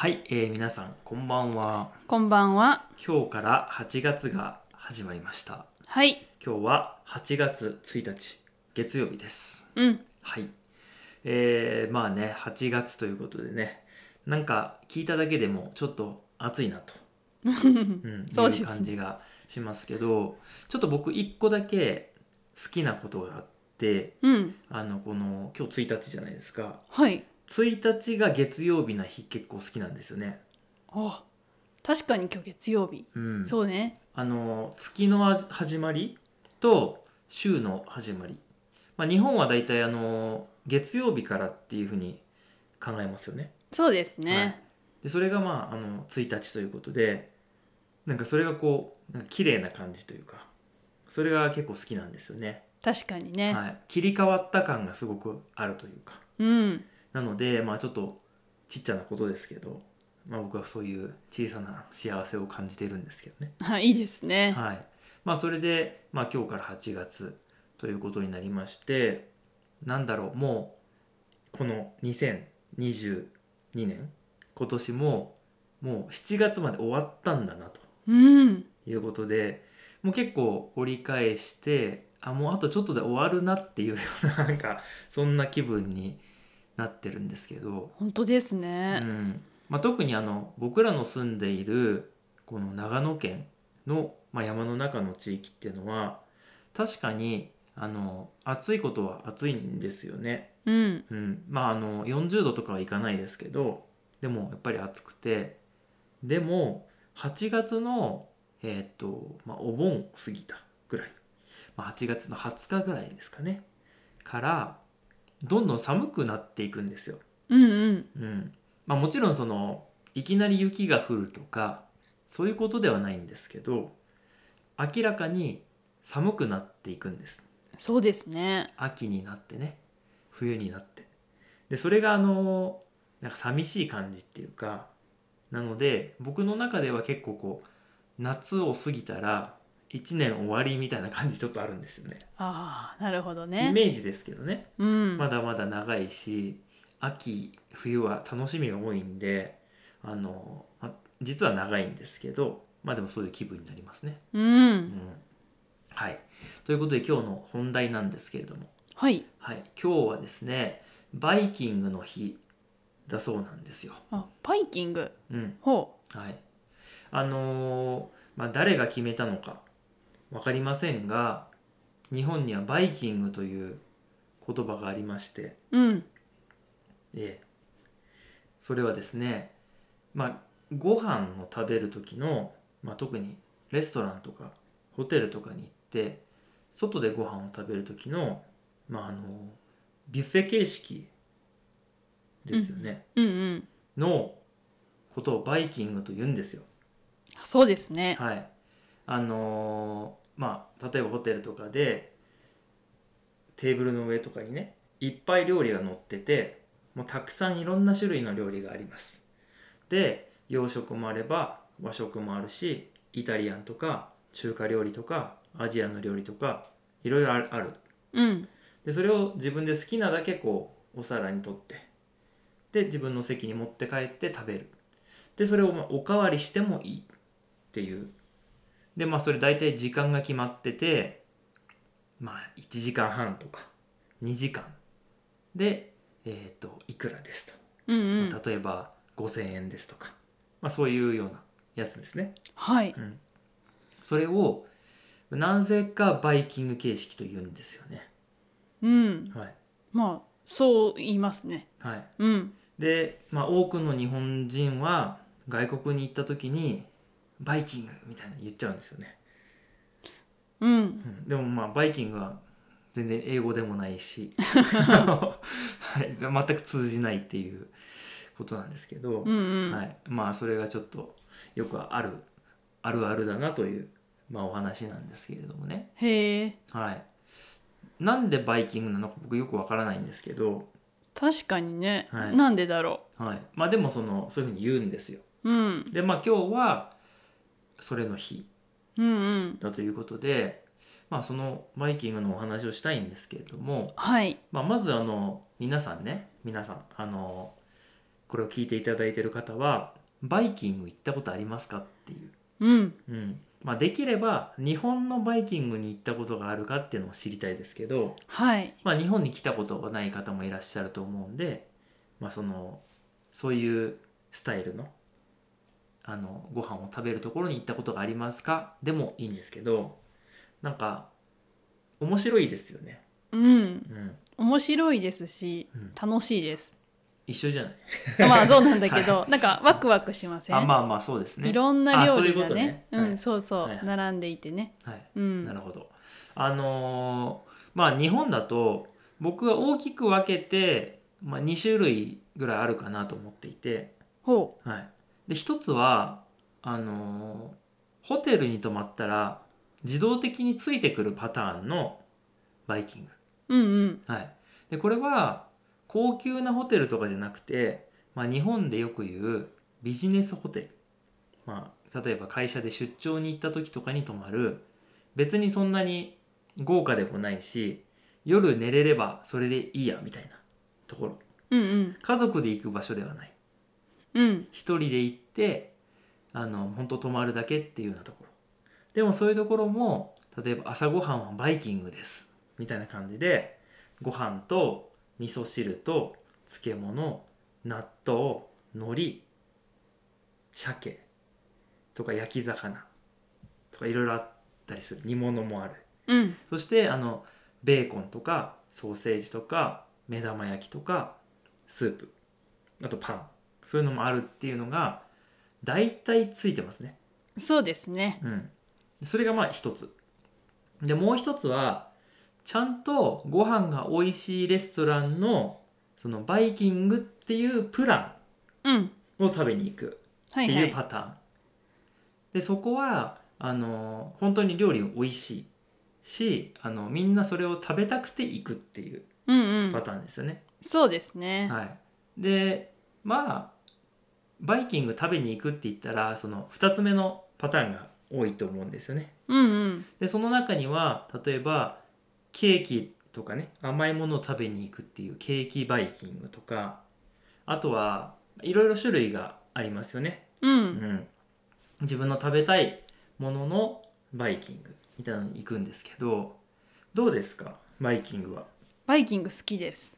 はい、えー、皆さんこんばんは。こんばんは。今日から8月が始まりました。はい。今日は8月1日月曜日です。うん。はい。えー、まあね8月ということでねなんか聞いただけでもちょっと暑いなと、うん、そういう感じがしますけどちょっと僕一個だけ好きなことがあって、うん、あのこの今日1日じゃないですか。はい。一日が月曜日な日結構好きなんですよねあ確かに今日月曜日、うん、そうねあの月の始まりと週の始まり、まあ、日本は大体あの月曜日からっていうふうに考えますよねそうですね、はい、でそれがまああの1日ということでなんかそれがこうなんか綺麗な感じというかそれが結構好きなんですよね確かにね、はい、切り替わった感がすごくあるというか、うん、なのでまあちょっとちっちゃなことですけど、まあ、僕はそういう小さな幸せを感じてるんですけどね。はい、いいですね。はいまあ、それで、まあ、今日から8月ということになりましてなんだろうもうこの2022年今年ももう7月まで終わったんだなと、うん、いうことでもう結構折り返してあもうあとちょっとで終わるなっていうようななんかそんな気分になってるんですけど本当ですね、うんまあ、特にあの僕らの住んでいるこの長野県の、まあ、山の中の地域っていうのは確かにあの暑いことは暑いんですよね、うん、うん、まああの40度とかはいかないですけどでもやっぱり暑くてでも8月のえっ、ー、と、まあ、お盆過ぎたぐらい、まあ、8月の20日ぐらいですかねからどんどん寒くなっていくんですよ。うんうんうんまあ、もちろんそのいきなり雪が降るとかそういうことではないんですけど明らかに寒くなっていくんですそうですね秋になってね冬になってでそれがあのなんか寂しい感じっていうかなので僕の中では結構こう夏を過ぎたら1年終わりみたいな感じちょっとあるんですよね。ああなるほどね。イメージですけどね、うん、まだまだ長いし秋冬は楽しみが多いんであの、ま、実は長いんですけどまあでもそういう気分になりますね。うん、うん、はいということで今日の本題なんですけれども、はい、はい、今日はですねバイキングの日だそうなんですよ。あバイキング、うん、ほうはいあのー、まあ、誰が決めたのか分かりませんが日本にはバイキングという言葉がありまして、うんえそれはですね、まあ、ご飯を食べる時の、まあ、特にレストランとかホテルとかに行って外でご飯を食べる時の,、まあ、あのビュッフェ形式ですよね、うんうんのことをバイキングと言うんですよ。そうですねはい、あのまあ、例えばホテルとかでテーブルの上とかにねいっぱい料理が載っててもうたくさんいろんな種類の料理がありますで洋食もあれば和食もあるしイタリアンとか中華料理とかアジアの料理とかいろいろある、うん、でそれを自分で好きなだけこうお皿にとってで自分の席に持って帰って食べるでそれをおかわりしてもいいっていうでまあそれ大体時間が決まっててまあ1時間半とか2時間でえっ、ー、といくらですと、うんうんまあ、例えば5,000円ですとか、まあ、そういうようなやつですね。はい、うん、それを何故かバイキング形式と言うんですよね。うん、はい、まあそう言いますね。はいうん、で、まあ、多くの日本人は外国に行った時にバイキングみたいな言っちゃうんですよね、うん、でもまあバイキングは全然英語でもないし、はい、全く通じないっていうことなんですけど、はい、まあそれがちょっとよくあるあるあるだなという、まあ、お話なんですけれどもね。へえ、はい。なんでバイキングなのか僕よくわからないんですけど確かにね、はい、なんでだろう、はい、まあでもそのそういうふうに言うんですよ。うん、でまあ今日はそれの日うんうんだということで、まあ、そのバイキングのお話をしたいんですけれども、はいまあ、まずあの皆さんね皆さんあのこれを聞いていただいている方はバイキング行ったことありますかっていう、うんうんまあ、できれば日本のバイキングに行ったことがあるかっていうのを知りたいですけど、はいまあ、日本に来たことがない方もいらっしゃると思うんで、まあ、そのそういうスタイルのあのご飯を食べるところに行ったことがありますかでもいいんですけどなんか面白いですよね。うん、うん、面白いですし、うん、楽しいです。一緒じゃないまあそうなんだけど、はい、なんかワクワクしませんあまあまあそうですねいろんな料理がね、うん、そうそう、はい、並んでいてね、はいうん、なるほどあのー、まあ日本だと僕は大きく分けて、まあ、2種類ぐらいあるかなと思っていてほう、はい、で一つはあのホテルに泊まったら自動的についてくるパターンのバイキング、うんうんはい、でこれは高級なホテルとかじゃなくて、まあ、日本でよく言うビジネスホテル、まあ、例えば会社で出張に行った時とかに泊まる別にそんなに豪華でもないし夜寝れればそれでいいやみたいなところ、うんうん、家族で行く場所ではない1人で行ってあの本当泊まるだけっていうようなところでもそういうところも例えば朝ごはんはバイキングですみたいな感じでご飯と味噌汁と漬物納豆海苔鮭とか焼き魚とかいろいろあったりする煮物もある、うん、そしてあのベーコンとかソーセージとか目玉焼きとかスープあとパンそういうのもあるっていうのが大体ついてますね。そうですね。うん、それがまあ一つ。でもう一つはちゃんとご飯が美味しいレストランのそのバイキングっていうプランを食べに行くっていうパターン。うんはいはい、でそこはあの本当に料理美味しいしあのみんなそれを食べたくて行くっていうパターンですよね。うんうん、そうですね、はい、でまあバイキング食べに行くって言ったらその2つ目のパターンが多いと思うんですよね。うんうん、でその中には例えばケーキとかね甘いものを食べに行くっていうケーキバイキングとかあとはいろいろ種類がありますよね。うん、うん、自分の食べたいもののバイキングみたいなのに行くんですけどどうですかバイキングは。バイキング好きです。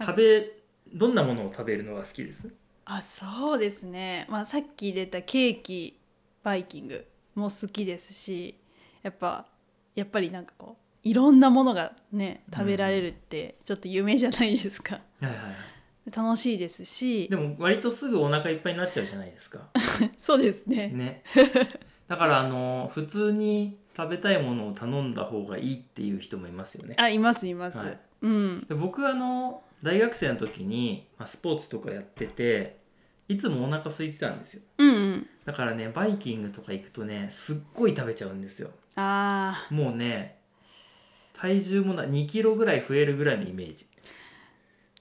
食べどんなものを食べるのが好きですあそうですね、まあ、さっき出たケーキバイキングも好きですしやっぱやっぱりなんかこういろんなものがね食べられるってちょっと夢じゃないですか、はいはい楽しいですしでも割とすぐお腹いっぱいになっちゃうじゃないですか そうですねねだからあの普通に食べたいものを頼んだ方がいいっていう人もいますよねあいますいます、はい、うん、僕あの大学生の時に、まあ、スポーツとかやってていつもお腹空いてたんですよ、うんうんだからねバイキングとか行くとねすっごい食べちゃうんですよあもうね体重もな2キロぐらい増えるぐらいのイメージ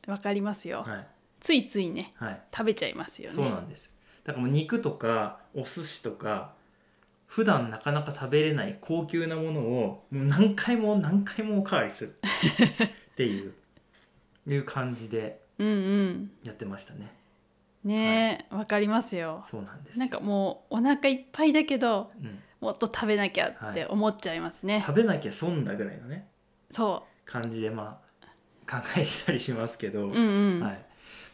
わかりますよ、はいついついねはい食べちゃいますよねそうなんですだからもう肉とかお寿司とか普段なかなか食べれない高級なものをもう何回も何回もおかわりする っていういう感じでうんうんやってましたねねわ、はい、かりますよそうなんですなんかもうお腹いっぱいだけど、うん、もっと食べなきゃって思っちゃいますね、はい、食べなきゃ損だぐらいのねそう感じでまあ考えてたりしますけど、うんうん、はい、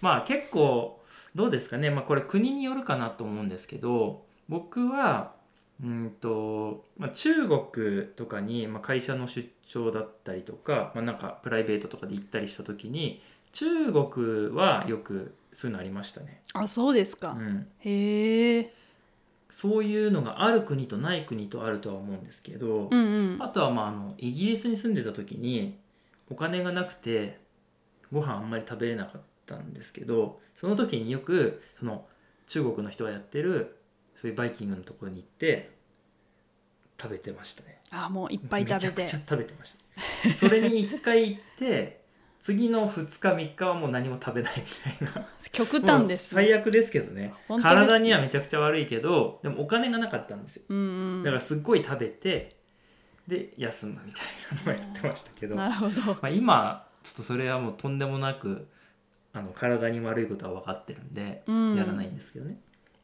まあ結構どうですかね、まあ、これ国によるかなと思うんですけど僕はうんとまあ、中国とかに、まあ、会社の出張だったりとか,、まあ、なんかプライベートとかで行ったりした時に中国はよくそういうのありましたね。あそうですか、うん、へえそういうのがある国とない国とあるとは思うんですけど、うんうん、あとはまああのイギリスに住んでた時にお金がなくてご飯あんまり食べれなかったんですけどその時によくその中国の人がやってるそういうバイキングのところに行って食べてましたね。あもういっぱい食べて。めちゃくちゃ食べてました。それに一回行って次の2日3日はもう何も食べないみたいな極端です、ね、最悪ですけどね、ね、体にはめちゃくちゃ悪いけどでもお金がなかったんですよ、うんうん、だからすっごい食べてで休むみたいなのをやってましたけどなるほど、まあ、今ちょっとそれはもうとんでもなくあの体に悪いことは分かってるんで、やらないんですけどね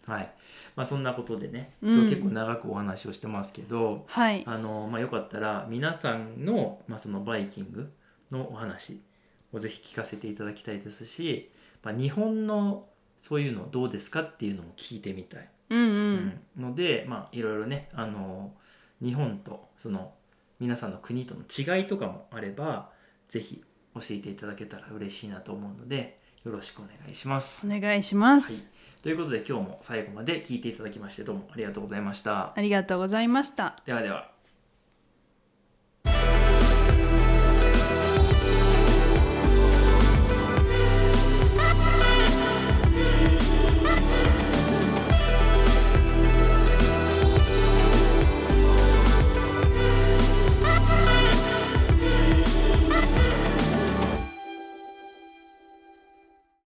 はいまあ、そんなことでね、結構長くお話をしてますけど、はい、あのまあ、よかったら皆さんの,、まあそのバイキングのお話をぜひ聞かせていただきたいですし、まあ、日本のそういうのどうですかっていうのも聞いてみたい、うんうんうん、ので、まあ、いろいろねあの日本とその皆さんの国との違いとかもあればぜひ教えていただけたら嬉しいなと思うのでよろしくお願いしますお願いします、はい、ということで今日も最後まで聞いていただきましてどうもありがとうございましたありがとうございましたではでは